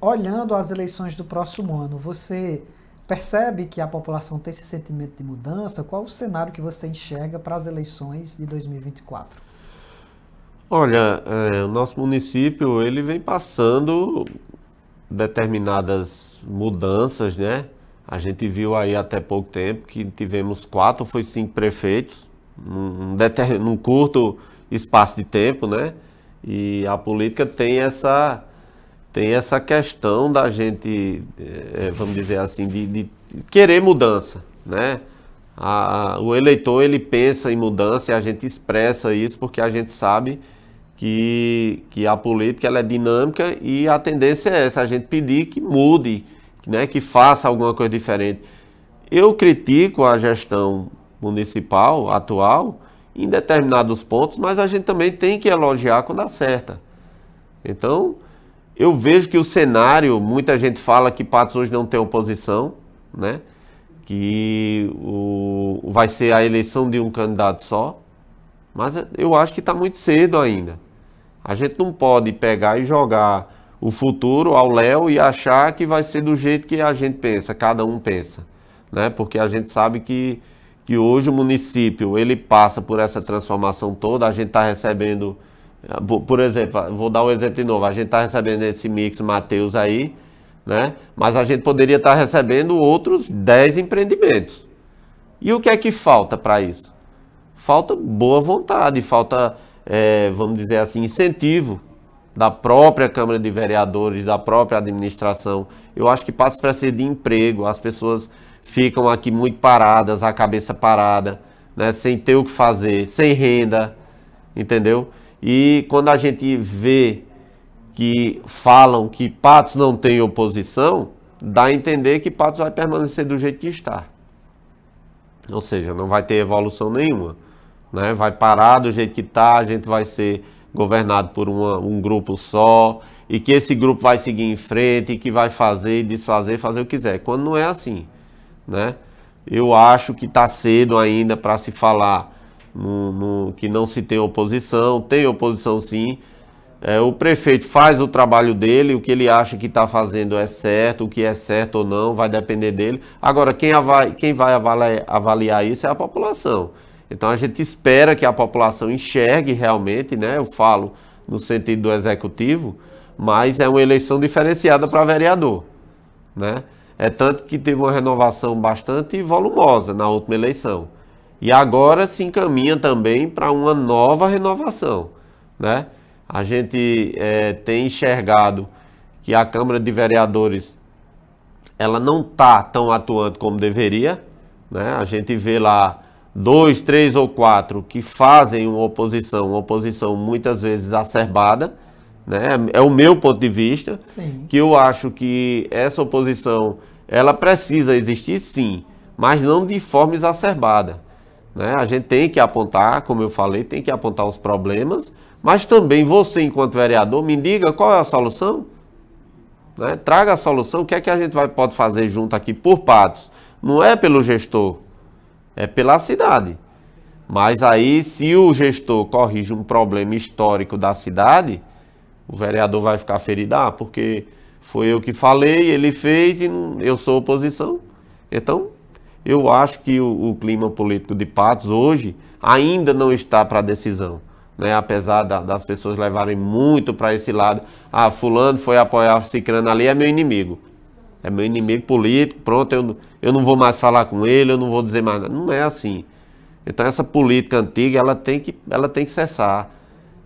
olhando as eleições do próximo ano, você percebe que a população tem esse sentimento de mudança? Qual o cenário que você enxerga para as eleições de 2024? Olha, é, o nosso município ele vem passando determinadas mudanças, né? A gente viu aí até pouco tempo que tivemos quatro, foi cinco prefeitos num, num curto espaço de tempo, né? E a política tem essa tem essa questão da gente, eh, eh, vamos dizer assim, de, de querer mudança, né? A, a, o eleitor ele pensa em mudança e a gente expressa isso porque a gente sabe que, que a política ela é dinâmica e a tendência é essa, a gente pedir que mude, né, que faça alguma coisa diferente. Eu critico a gestão municipal atual em determinados pontos, mas a gente também tem que elogiar quando acerta. Então, eu vejo que o cenário, muita gente fala que Patos hoje não tem oposição, né? que o, vai ser a eleição de um candidato só, mas eu acho que está muito cedo ainda. A gente não pode pegar e jogar o futuro ao Léo e achar que vai ser do jeito que a gente pensa, cada um pensa, né? Porque a gente sabe que, que hoje o município ele passa por essa transformação toda, a gente está recebendo por exemplo, vou dar um exemplo de novo. A gente está recebendo esse mix Mateus aí, né? Mas a gente poderia estar tá recebendo outros 10 empreendimentos. E o que é que falta para isso? Falta boa vontade, falta, é, vamos dizer assim, incentivo da própria Câmara de Vereadores, da própria administração. Eu acho que passa para ser de emprego. As pessoas ficam aqui muito paradas, a cabeça parada, né? sem ter o que fazer, sem renda, entendeu? E quando a gente vê que falam que Patos não tem oposição, dá a entender que Patos vai permanecer do jeito que está. Ou seja, não vai ter evolução nenhuma. Né? Vai parar do jeito que está, a gente vai ser governado por uma, um grupo só, e que esse grupo vai seguir em frente, e que vai fazer e desfazer, fazer o que quiser. Quando não é assim. Né? Eu acho que está cedo ainda para se falar no, no, que não se tem oposição, tem oposição sim. É, o prefeito faz o trabalho dele, o que ele acha que está fazendo é certo, o que é certo ou não, vai depender dele. Agora, quem, avali, quem vai avaliar, avaliar isso é a população. Então a gente espera que a população enxergue realmente, né? Eu falo no sentido do executivo, mas é uma eleição diferenciada para vereador, né? É tanto que teve uma renovação bastante volumosa na última eleição. E agora se encaminha também para uma nova renovação. Né? A gente é, tem enxergado que a Câmara de Vereadores ela não está tão atuante como deveria. Né? A gente vê lá dois, três ou quatro que fazem uma oposição, uma oposição muitas vezes acerbada. Né? É o meu ponto de vista, sim. que eu acho que essa oposição ela precisa existir sim, mas não de forma exacerbada. Né? A gente tem que apontar, como eu falei, tem que apontar os problemas, mas também você, enquanto vereador, me diga qual é a solução. Né? Traga a solução, o que é que a gente vai, pode fazer junto aqui por Patos. Não é pelo gestor, é pela cidade. Mas aí, se o gestor corrige um problema histórico da cidade, o vereador vai ficar ferido, ah, porque foi eu que falei, ele fez e eu sou oposição. Então, eu acho que o, o clima político de Patos hoje ainda não está para decisão. Né, apesar da, das pessoas levarem muito para esse lado, ah, fulano foi apoiar Cicrano ali, é meu inimigo. É meu inimigo político, pronto, eu, eu não vou mais falar com ele, eu não vou dizer mais nada. Não é assim. Então essa política antiga, ela tem que, ela tem que cessar.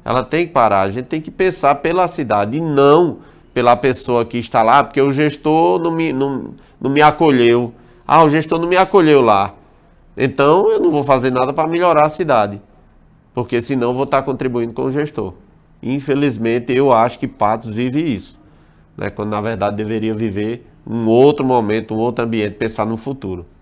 Ela tem que parar. A gente tem que pensar pela cidade e não pela pessoa que está lá, porque o gestor não me, não, não me acolheu ah, o gestor não me acolheu lá. Então eu não vou fazer nada para melhorar a cidade. Porque senão vou estar tá contribuindo com o gestor. Infelizmente, eu acho que Patos vive isso. Né? Quando na verdade deveria viver um outro momento, um outro ambiente, pensar no futuro.